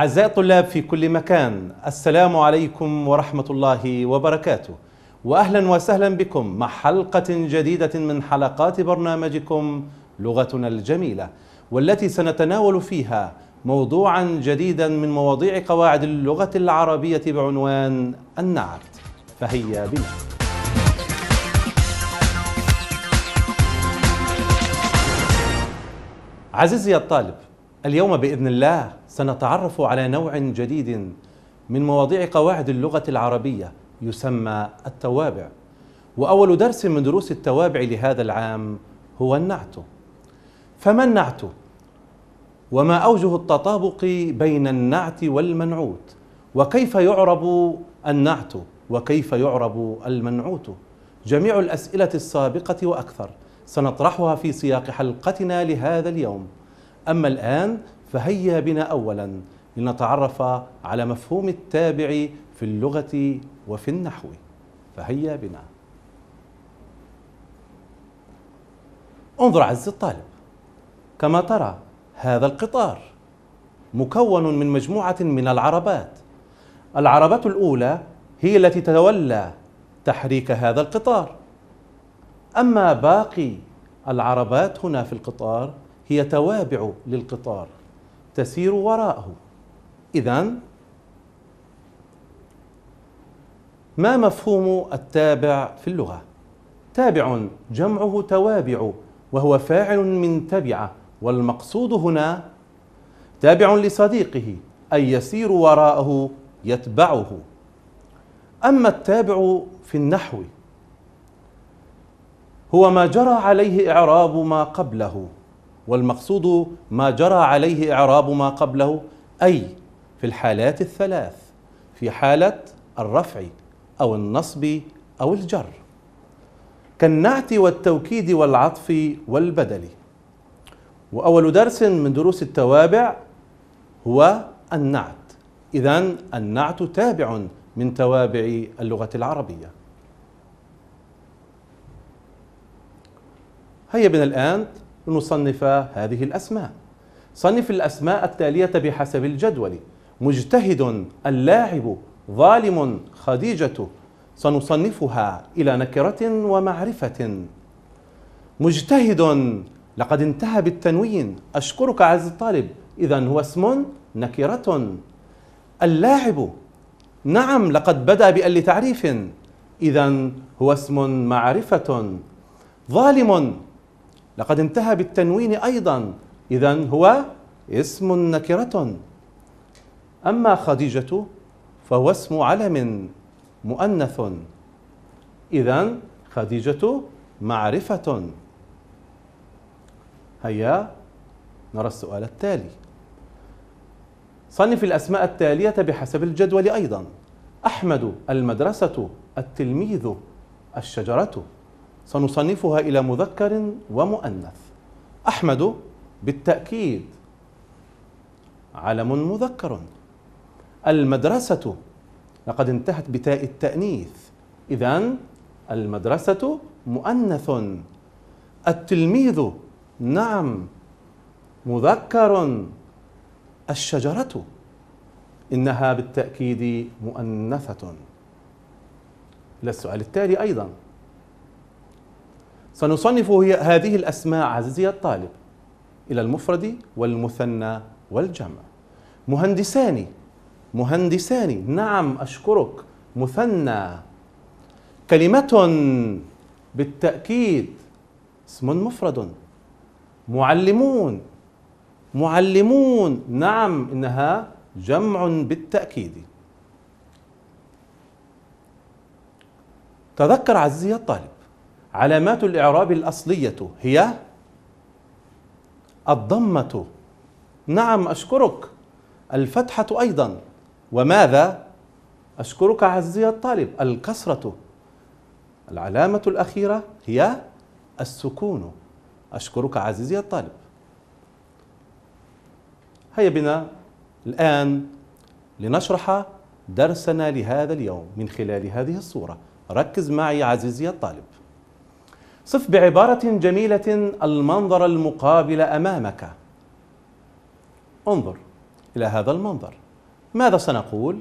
أعزائي الطلاب في كل مكان السلام عليكم ورحمة الله وبركاته وأهلا وسهلا بكم مع حلقة جديدة من حلقات برنامجكم لغتنا الجميلة والتي سنتناول فيها موضوعا جديدا من مواضيع قواعد اللغة العربية بعنوان النعت فهيا بنا عزيزي الطالب اليوم بإذن الله سنتعرف على نوع جديد من مواضيع قواعد اللغة العربية يسمى التوابع وأول درس من دروس التوابع لهذا العام هو النعت فما النعت؟ وما أوجه التطابق بين النعت والمنعوت وكيف يعرب النعت وكيف يعرب المنعوت جميع الأسئلة السابقة وأكثر سنطرحها في سياق حلقتنا لهذا اليوم أما الآن فهيا بنا أولا لنتعرف على مفهوم التابع في اللغة وفي النحو فهيا بنا انظر عز الطالب كما ترى هذا القطار مكون من مجموعة من العربات العربة الأولى هي التي تتولى تحريك هذا القطار أما باقي العربات هنا في القطار هي توابع للقطار تسير وراءه إذا ما مفهوم التابع في اللغة؟ تابع جمعه توابع وهو فاعل من تبع والمقصود هنا تابع لصديقه أي يسير وراءه يتبعه أما التابع في النحو هو ما جرى عليه إعراب ما قبله والمقصود ما جرى عليه إعراب ما قبله أي في الحالات الثلاث في حالة الرفع أو النصب أو الجر كالنعت والتوكيد والعطف والبدل وأول درس من دروس التوابع هو النعت إذا النعت تابع من توابع اللغة العربية هيا بنا الآن نصنف هذه الأسماء صنف الأسماء التالية بحسب الجدول مجتهد اللاعب ظالم خديجة سنصنفها إلى نكرة ومعرفة مجتهد لقد انتهى بالتنوين أشكرك عز الطالب إذا هو اسم نكرة اللاعب نعم لقد بدأ بأل تعريف إذا هو اسم معرفة ظالم لقد انتهى بالتنوين أيضا إذا هو اسم نكرة أما خديجة فهو اسم علم مؤنث إذا خديجة معرفة هيا نرى السؤال التالي صنف الأسماء التالية بحسب الجدول أيضا أحمد المدرسة التلميذ الشجرة سنصنفها إلى مذكر ومؤنث أحمد بالتأكيد علم مذكر المدرسة لقد انتهت بتاء التأنيث إذا المدرسة مؤنث التلميذ نعم مذكر الشجرة إنها بالتأكيد مؤنثة إلى السؤال التالي أيضا سنصنف هي هذه الأسماء عزيزي الطالب إلى المفرد والمثنى والجمع مهندسان مهندسان نعم أشكرك مثنى كلمة بالتأكيد اسم مفرد معلمون معلمون نعم إنها جمع بالتأكيد تذكر عزيزي الطالب علامات الإعراب الأصلية هي الضمة نعم أشكرك الفتحة أيضا وماذا أشكرك عزيزي الطالب الكسرة العلامة الأخيرة هي السكون أشكرك عزيزي الطالب هيا بنا الآن لنشرح درسنا لهذا اليوم من خلال هذه الصورة ركز معي عزيزي الطالب صف بعبارة جميلة المنظر المقابل أمامك انظر إلى هذا المنظر ماذا سنقول؟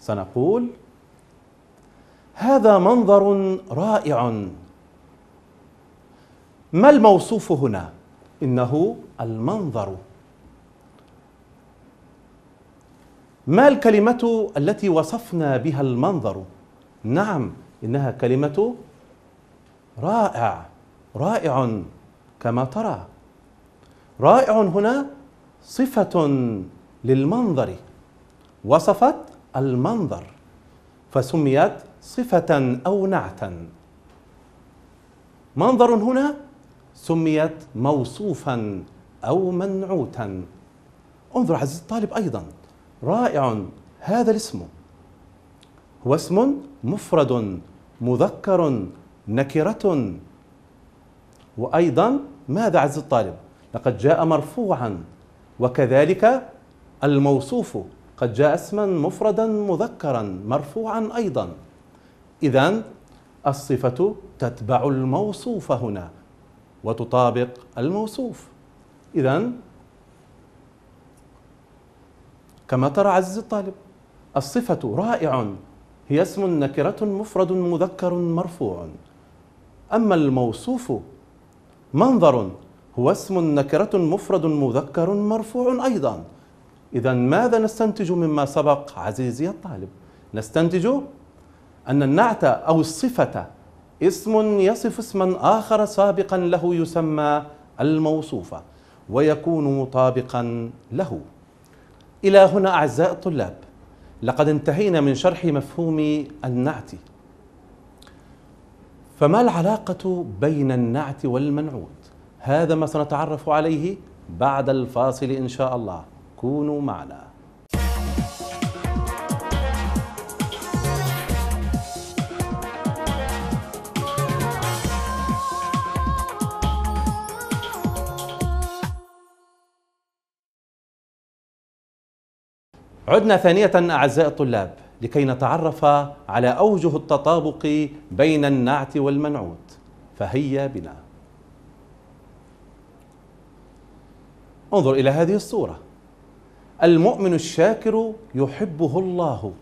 سنقول هذا منظر رائع ما الموصوف هنا؟ إنه المنظر ما الكلمة التي وصفنا بها المنظر؟ نعم إنها كلمة رائع رائع كما ترى رائع هنا صفة للمنظر وصفت المنظر فسميت صفة أو نعتا منظر هنا سميت موصوفا أو منعوتا انظر عزيزي الطالب أيضا رائع هذا الاسم هو اسم مفرد مذكر نكرة وأيضا ماذا عز الطالب لقد جاء مرفوعا وكذلك الموصوف قد جاء اسما مفردا مذكرا مرفوعا أيضا إذا الصفة تتبع الموصوف هنا وتطابق الموصوف إذا كما ترى عزيزي الطالب الصفة رائع هي اسم نكرة مفرد مذكر مرفوع أما الموصوف منظر هو اسم نكرة مفرد مذكر مرفوع أيضا إذا ماذا نستنتج مما سبق عزيزي الطالب نستنتج أن النعت أو الصفة اسم يصف اسما آخر سابقا له يسمى الموصوف ويكون مطابقا له إلى هنا أعزائي الطلاب لقد انتهينا من شرح مفهوم النعت فما العلاقة بين النعت والمنعوت؟ هذا ما سنتعرف عليه بعد الفاصل إن شاء الله كونوا معنا عدنا ثانية أعزائي الطلاب لكي نتعرف على أوجه التطابق بين النعت والمنعوت فهيا بنا انظر إلى هذه الصورة المؤمن الشاكر يحبه الله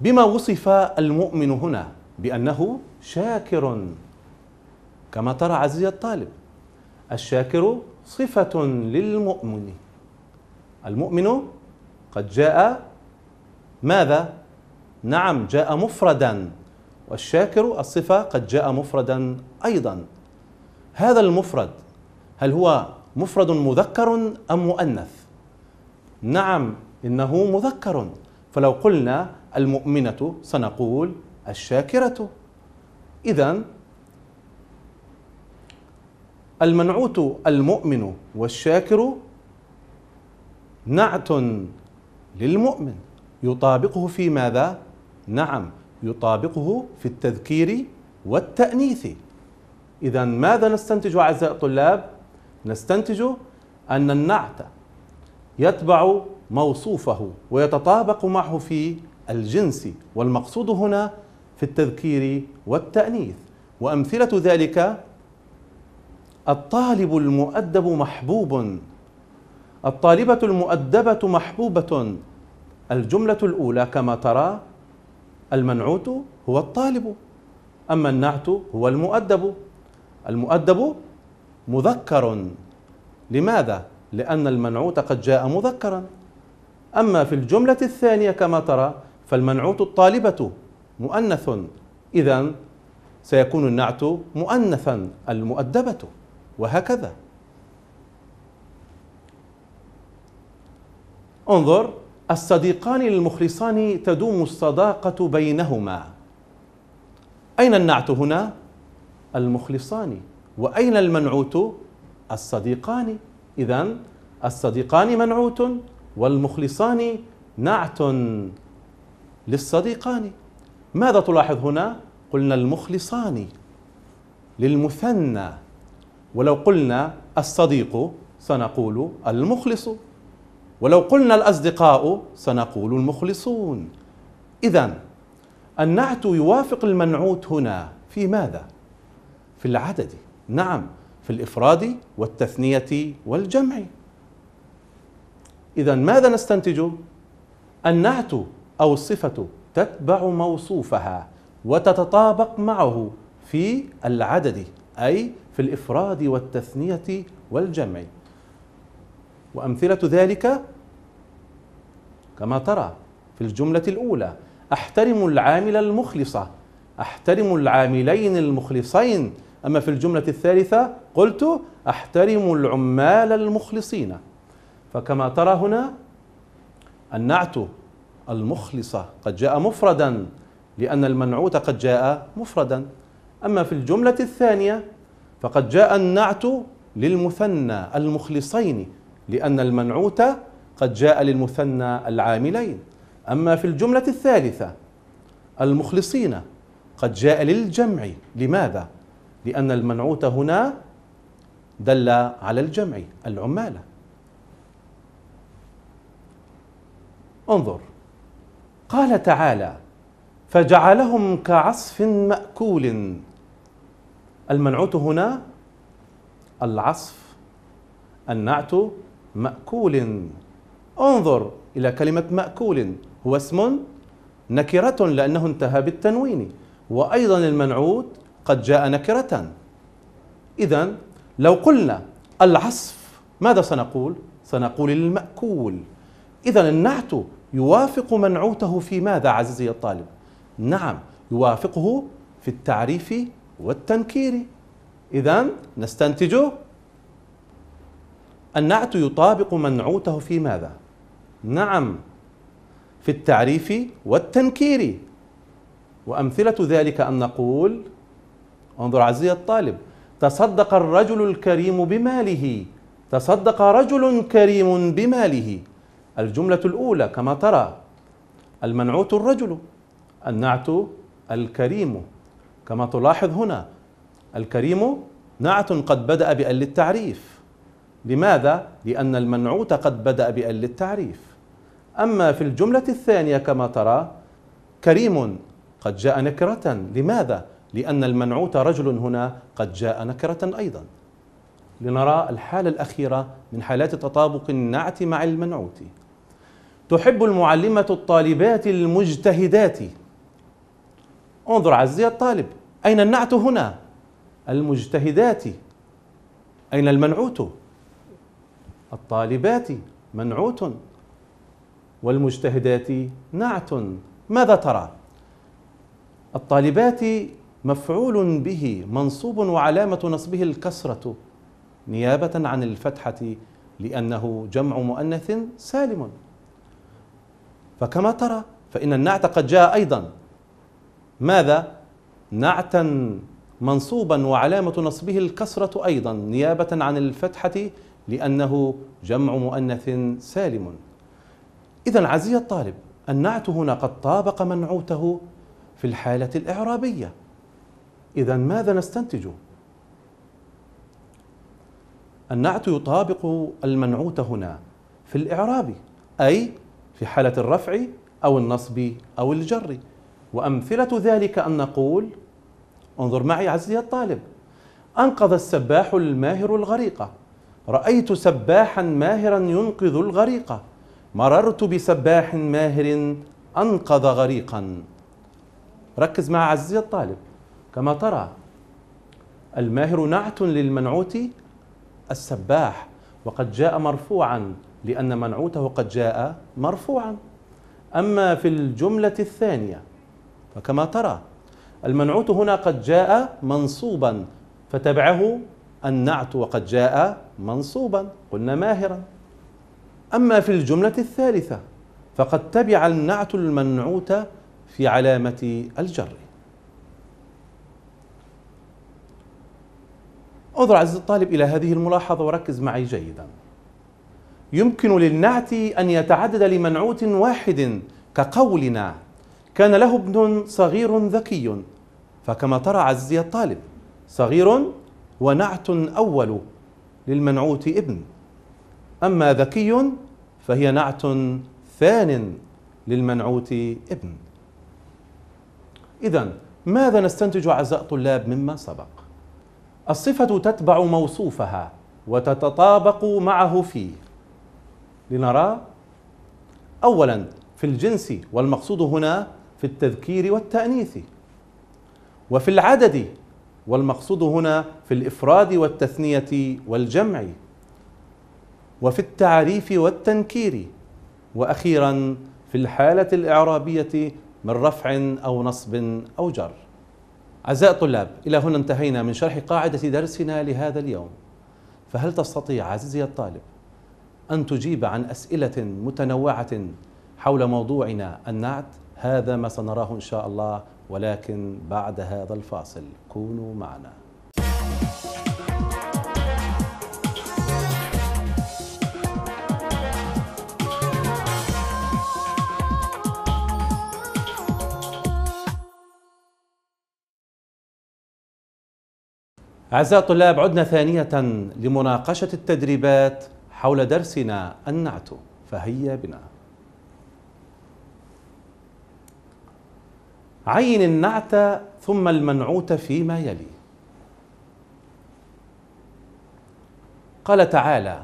بما وصف المؤمن هنا بأنه شاكر كما ترى عزيزي الطالب الشاكر صفة للمؤمن المؤمن قد جاء ماذا؟ نعم جاء مفردا والشاكر الصفة قد جاء مفردا أيضا هذا المفرد هل هو مفرد مذكر أم مؤنث؟ نعم إنه مذكر فلو قلنا المؤمنة سنقول الشاكرة إذا المنعوت المؤمن والشاكر نعت للمؤمن يطابقه في ماذا؟ نعم يطابقه في التذكير والتأنيث إذا ماذا نستنتج أعزائي الطلاب؟ نستنتج أن النعت يتبع موصوفه ويتطابق معه في الجنس والمقصود هنا في التذكير والتأنيث وأمثلة ذلك الطالب المؤدب محبوب الطالبة المؤدبة محبوبة الجملة الأولى كما ترى المنعوت هو الطالب أما النعت هو المؤدب المؤدب مذكر لماذا؟ لأن المنعوت قد جاء مذكرا أما في الجملة الثانية كما ترى فالمنعوت الطالبة مؤنث إذا سيكون النعت مؤنثا المؤدبة وهكذا انظر الصديقان المخلصان تدوم الصداقة بينهما أين النعت هنا؟ المخلصان وأين المنعوت؟ الصديقان إذا الصديقان منعوت والمخلصان نعت للصديقان ماذا تلاحظ هنا؟ قلنا المخلصان للمثنى ولو قلنا الصديق سنقول المخلص ولو قلنا الأصدقاء سنقول المخلصون إذا النعت يوافق المنعوت هنا في ماذا؟ في العدد نعم في الإفراد والتثنية والجمع إذا ماذا نستنتج؟ النعت أو الصفة تتبع موصوفها وتتطابق معه في العدد أي في الإفراد والتثنية والجمع وأمثلة ذلك كما ترى في الجملة الأولى أحترم العامل المخلصة أحترم العاملين المخلصين أما في الجملة الثالثة قلت أحترم العمال المخلصين فكما ترى هنا النعت المخلصة قد جاء مفردا لأن المنعوت قد جاء مفردا أما في الجملة الثانية فقد جاء النعت للمثنى المخلصين لأن المنعوت قد جاء للمثنى العاملين أما في الجملة الثالثة المخلصين قد جاء للجمع لماذا؟ لأن المنعوت هنا دل على الجمع العمالة انظر قال تعالى فجعلهم كعصف مأكول المنعوت هنا العصف النعت مأكول انظر إلى كلمة مأكول هو اسم نكرة لأنه انتهى بالتنوين وأيضا المنعوت قد جاء نكرة إذا لو قلنا العصف ماذا سنقول؟ سنقول المأكول إذا النعت يوافق منعوته في ماذا عزيزي الطالب؟ نعم يوافقه في التعريف والتنكير إذا نستنتج النعت يطابق منعوته في ماذا؟ نعم في التعريف والتنكير وأمثلة ذلك أن نقول انظر عزيزي الطالب تصدق الرجل الكريم بماله تصدق رجل كريم بماله الجملة الأولى كما ترى المنعوت الرجل النعت الكريم كما تلاحظ هنا الكريم نعت قد بدأ بأل التعريف لماذا؟ لأن المنعوت قد بدأ بأل التعريف أما في الجملة الثانية كما ترى كريم قد جاء نكرة لماذا؟ لأن المنعوت رجل هنا قد جاء نكرة أيضا لنرى الحالة الأخيرة من حالات تطابق النعت مع المنعوت تحب المعلمة الطالبات المجتهدات انظر عزي الطالب أين النعت هنا؟ المجتهدات أين المنعوت؟ الطالبات منعوت والمجتهدات نعت ماذا ترى الطالبات مفعول به منصوب وعلامه نصبه الكسره نيابه عن الفتحه لانه جمع مؤنث سالم فكما ترى فان النعت قد جاء ايضا ماذا نعتا منصوبا وعلامه نصبه الكسره ايضا نيابه عن الفتحه لأنه جمع مؤنث سالم إذا عزيز الطالب النعت هنا قد طابق منعوته في الحالة الإعرابية إذا ماذا نستنتج؟ النعت يطابق المنعوت هنا في الإعراب أي في حالة الرفع أو النصب أو الجر وأمثلة ذلك أن نقول انظر معي عزيزي الطالب أنقذ السباح الماهر الغريقة رأيت سباحا ماهرا ينقذ الغريق مررت بسباح ماهر أنقذ غريقا ركز مع عزيزي الطالب كما ترى الماهر نعت للمنعوت السباح وقد جاء مرفوعا لأن منعوته قد جاء مرفوعا أما في الجملة الثانية فكما ترى المنعوت هنا قد جاء منصوبا فتبعه النعت وقد جاء منصوبا قلنا ماهرا أما في الجملة الثالثة فقد تبع النعت المنعوت في علامة الجر انظر عزيزي الطالب إلى هذه الملاحظة وركز معي جيدا يمكن للنعت أن يتعدد لمنعوت واحد كقولنا كان له ابن صغير ذكي فكما ترى عزيزي الطالب صغير ونعت أول للمنعوت ابن أما ذكي فهي نعت ثان للمنعوت ابن إذا ماذا نستنتج اعزاء الطلاب مما سبق الصفة تتبع موصوفها وتتطابق معه فيه لنرى أولا في الجنس والمقصود هنا في التذكير والتأنيث وفي العدد والمقصود هنا في الافراد والتثنيه والجمع وفي التعريف والتنكير واخيرا في الحاله الاعرابيه من رفع او نصب او جر اعزائي الطلاب الى هنا انتهينا من شرح قاعده درسنا لهذا اليوم فهل تستطيع عزيزي الطالب ان تجيب عن اسئله متنوعه حول موضوعنا النعت هذا ما سنراه ان شاء الله ولكن بعد هذا الفاصل كونوا معنا أعزائي الطلاب عدنا ثانية لمناقشة التدريبات حول درسنا النعت فهيا بنا عين النعت ثم المنعوت فيما يلي قال تعالى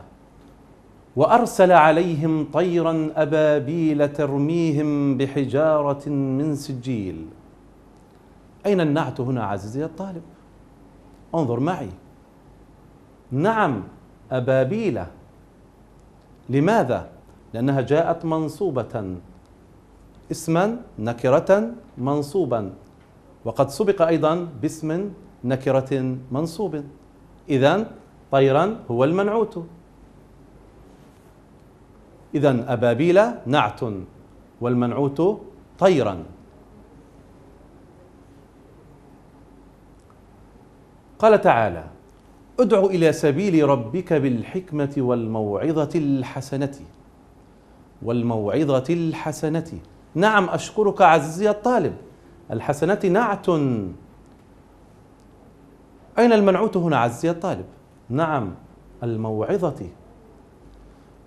وارسل عليهم طيرا ابابيل ترميهم بحجاره من سجيل اين النعت هنا عزيزي الطالب انظر معي نعم ابابيل لماذا لانها جاءت منصوبه اسما نكرة منصوبا وقد سبق أيضا باسم نكرة منصوب إذا طيرا هو المنعوت إذا أبابيل نعت والمنعوت طيرا قال تعالى ادع إلى سبيل ربك بالحكمة والموعظة الحسنة والموعظة الحسنة نعم أشكرك عزيزي الطالب الحسنات نعت أين المنعوت هنا عزيزي الطالب نعم الموعظة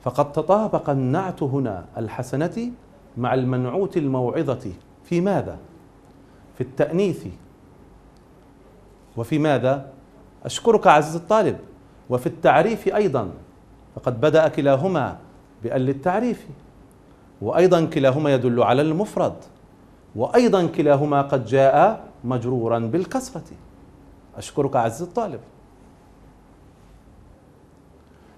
فقد تطابق النعت هنا الحسنة مع المنعوت الموعظة في ماذا؟ في التأنيث وفي ماذا؟ أشكرك عزيزي الطالب وفي التعريف أيضا فقد بدأ كلاهما بأل التعريف وأيضا كلاهما يدل على المفرد وأيضا كلاهما قد جاء مجرورا بالكسرة أشكرك عزيزي الطالب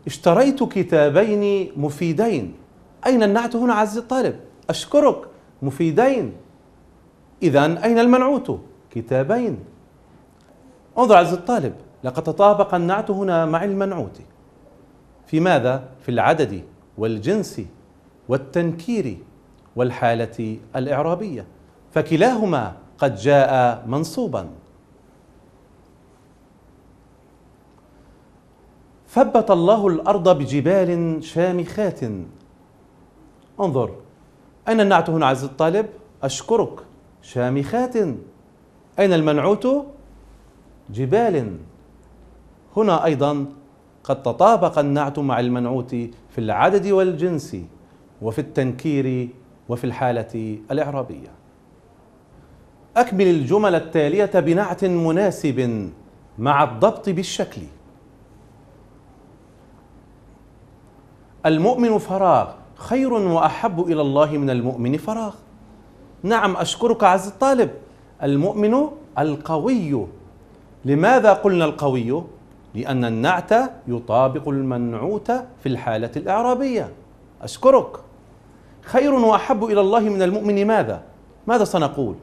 اشتريت كتابين مفيدين أين النعت هنا عزيزي الطالب أشكرك مفيدين إذا أين المنعوت كتابين انظر عزيزي الطالب لقد تطابق النعت هنا مع المنعوت في ماذا في العدد والجنس والتنكير والحالة الإعرابية فكلاهما قد جاء منصوبا ثبت الله الأرض بجبال شامخات انظر أين النعت هنا عز الطالب أشكرك شامخات أين المنعوت جبال هنا أيضا قد تطابق النعت مع المنعوت في العدد والجنس وفي التنكير وفي الحالة الإعرابية أكمل الجمل التالية بنعت مناسب مع الضبط بالشكل المؤمن فراغ خير وأحب إلى الله من المؤمن فراغ نعم أشكرك عز الطالب المؤمن القوي لماذا قلنا القوي؟ لأن النعت يطابق المنعوت في الحالة الإعرابية أشكرك خير واحب الى الله من المؤمن ماذا؟ ماذا سنقول؟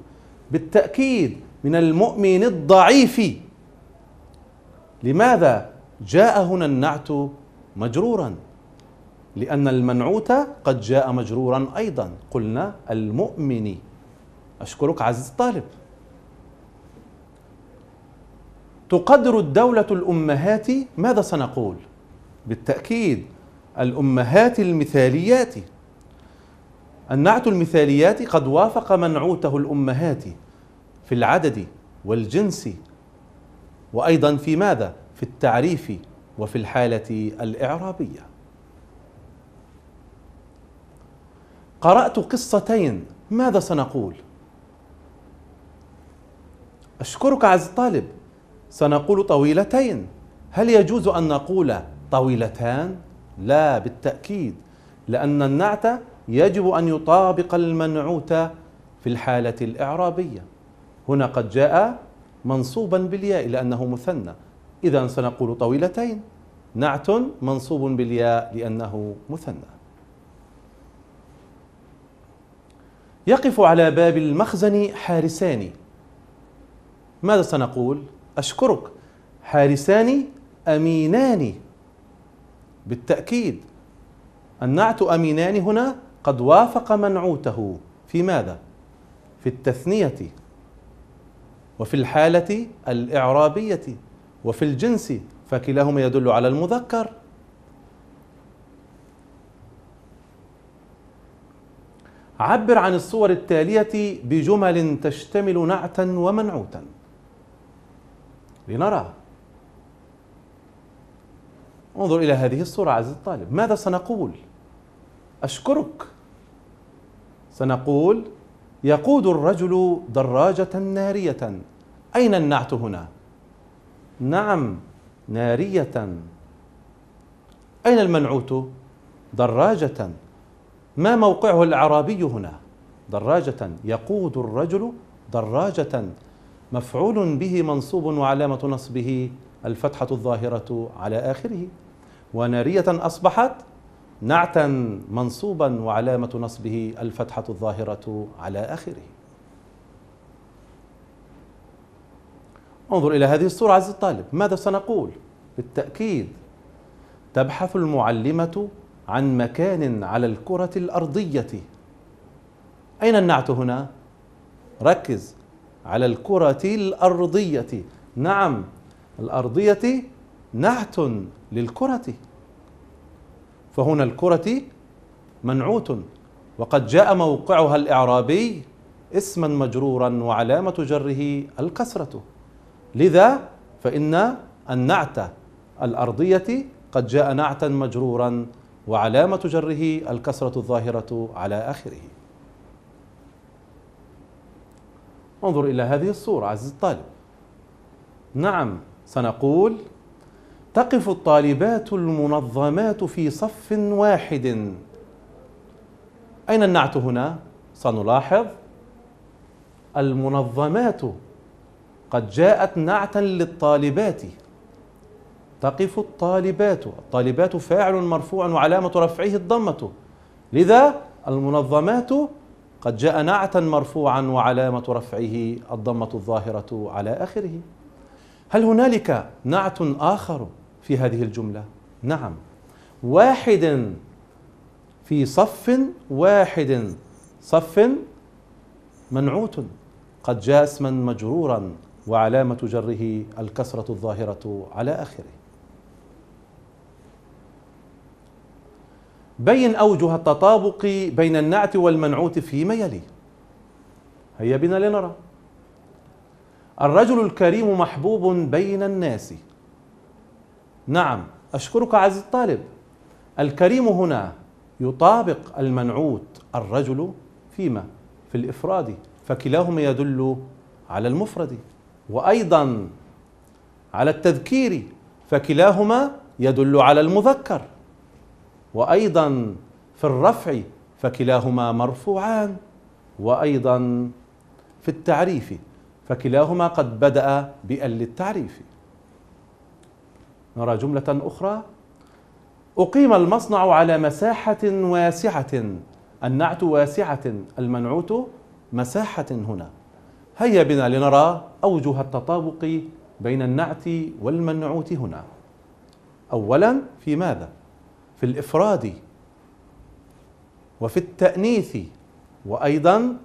بالتاكيد من المؤمن الضعيف لماذا جاء هنا النعت مجرورا؟ لأن المنعوت قد جاء مجرورا أيضا قلنا المؤمن أشكرك عزيز الطالب تقدر الدولة الأمهات ماذا سنقول؟ بالتأكيد الأمهات المثاليات النعت المثاليات قد وافق منعوته الأمهات في العدد والجنس وأيضا في ماذا؟ في التعريف وفي الحالة الإعرابية قرأت قصتين ماذا سنقول؟ أشكرك عز الطالب سنقول طويلتين هل يجوز أن نقول طويلتان؟ لا بالتأكيد لأن النعت يجب أن يطابق المنعوت في الحالة الإعرابية هنا قد جاء منصوبا بالياء لأنه مثنى إذا سنقول طويلتين نعت منصوب بالياء لأنه مثنى يقف على باب المخزن حارسان ماذا سنقول أشكرك حارسان أمينان بالتأكيد النعت أمينان هنا قد وافق منعوته في ماذا في التثنيه وفي الحاله الاعرابيه وفي الجنس فكلاهما يدل على المذكر عبر عن الصور التاليه بجمل تشتمل نعتا ومنعوتا لنرى انظر الى هذه الصوره عزيزي الطالب ماذا سنقول اشكرك سنقول يقود الرجل دراجة نارية أين النعت هنا؟ نعم نارية أين المنعوت؟ دراجة ما موقعه الأعرابي هنا؟ دراجة يقود الرجل دراجة مفعول به منصوب وعلامة نصبه الفتحة الظاهرة على آخره ونارية أصبحت نعتا منصوبا وعلامة نصبه الفتحة الظاهرة على آخره انظر إلى هذه الصورة عزيزي الطالب ماذا سنقول؟ بالتأكيد تبحث المعلمة عن مكان على الكرة الأرضية أين النعت هنا؟ ركز على الكرة الأرضية نعم الأرضية نعت للكرة فهنا الكرة منعوت وقد جاء موقعها الإعرابي اسما مجرورا وعلامة جره الكسرة لذا فإن النعت الأرضية قد جاء نعتا مجرورا وعلامة جره الكسرة الظاهرة على آخره انظر إلى هذه الصورة عزيزي الطالب نعم سنقول تقف الطالبات المنظمات في صف واحد أين النعت هنا؟ سنلاحظ المنظمات قد جاءت نعتا للطالبات تقف الطالبات الطالبات فاعل مرفوع وعلامة رفعه الضمة لذا المنظمات قد جاء نعتا مرفوعا وعلامة رفعه الضمة الظاهرة على آخره هل هنالك نعت آخر في هذه الجملة نعم واحد في صف واحد صف منعوت قد جاء اسما مجرورا وعلامة جره الكسرة الظاهرة على آخره بين أوجه التطابق بين النعت والمنعوت فيما يلي هيا بنا لنرى الرجل الكريم محبوب بين الناس نعم أشكرك عزيزي الطالب الكريم هنا يطابق المنعوت الرجل فيما في الإفراد فكلاهما يدل على المفرد وأيضا على التذكير فكلاهما يدل على المذكر وأيضا في الرفع فكلاهما مرفوعان وأيضا في التعريف فكلاهما قد بدأ بأل التعريف نرى جملة أخرى أقيم المصنع على مساحة واسعة النعت واسعة المنعوت مساحة هنا هيا بنا لنرى أوجه التطابق بين النعت والمنعوت هنا أولا في ماذا؟ في الإفراد وفي التأنيث وأيضا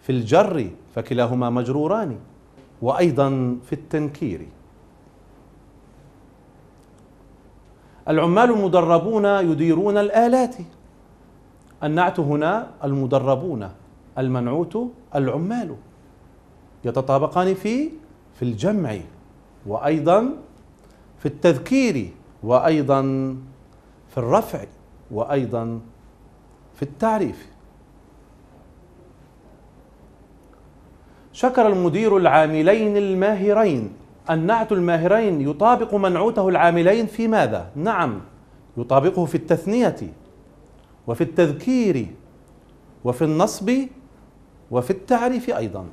في الجر فكلاهما مجروران وأيضا في التنكير العمال المدربون يديرون الآلات النعت هنا المدربون المنعوت العمال يتطابقان في في الجمع وأيضا في التذكير وأيضا في الرفع وأيضا في التعريف شكر المدير العاملين الماهرين النعت الماهرين يطابق منعوته العاملين في ماذا؟ نعم يطابقه في التثنية وفي التذكير وفي النصب وفي التعريف أيضا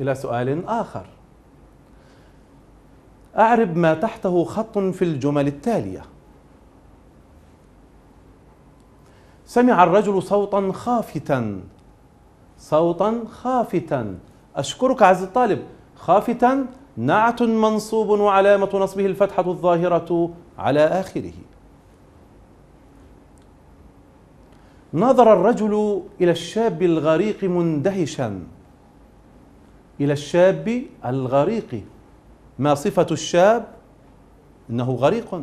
إلى سؤال آخر أعرب ما تحته خط في الجمل التالية سمع الرجل صوتا خافتا صوتا خافتا أشكرك عز الطالب خافتا نعت منصوب وعلامة نصبه الفتحة الظاهرة على آخره نظر الرجل إلى الشاب الغريق مندهشا إلى الشاب الغريق ما صفة الشاب؟ إنه غريق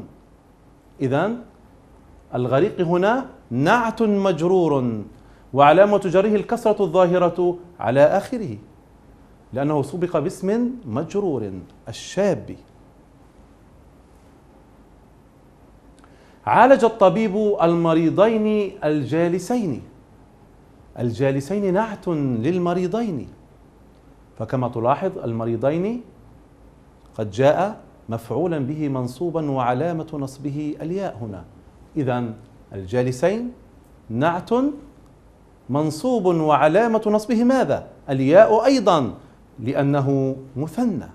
إذا الغريق هنا نعت مجرور وعلامة جره الكسرة الظاهرة على آخره لأنه سبق باسم مجرور الشاب عالج الطبيب المريضين الجالسين الجالسين نعت للمريضين فكما تلاحظ المريضين قد جاء مفعولا به منصوبا وعلامة نصبه الياء هنا إذا الجالسين نعت منصوب وعلامة نصبه ماذا؟ الياء أيضا لأنه مثنى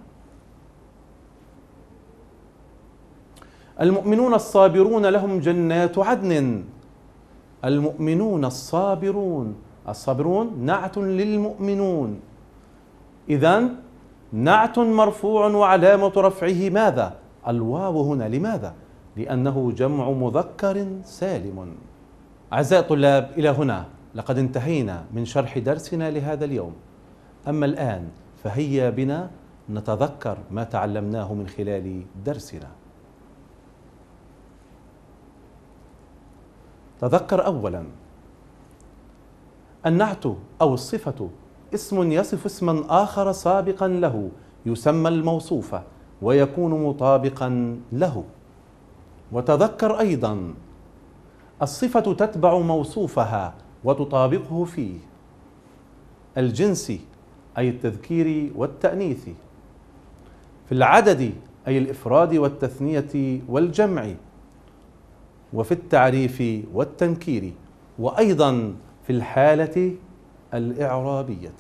المؤمنون الصابرون لهم جنات عدن المؤمنون الصابرون الصابرون نعت للمؤمنون إذا نعت مرفوع وعلامة رفعه ماذا؟ الواو هنا لماذا؟ لأنه جمع مذكر سالم أعزائي الطلاب إلى هنا لقد انتهينا من شرح درسنا لهذا اليوم أما الآن فهيا بنا نتذكر ما تعلمناه من خلال درسنا تذكر اولا النعت او الصفه اسم يصف اسما اخر سابقا له يسمى الموصوف ويكون مطابقا له وتذكر ايضا الصفه تتبع موصوفها وتطابقه فيه الجنس أي التذكير والتأنيث في العدد أي الإفراد والتثنية والجمع وفي التعريف والتنكير وأيضا في الحالة الإعرابية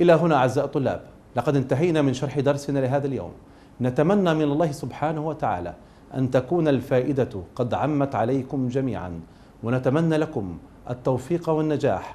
إلى هنا أعزائي الطلاب لقد انتهينا من شرح درسنا لهذا اليوم نتمنى من الله سبحانه وتعالى أن تكون الفائدة قد عمت عليكم جميعا ونتمنى لكم التوفيق والنجاح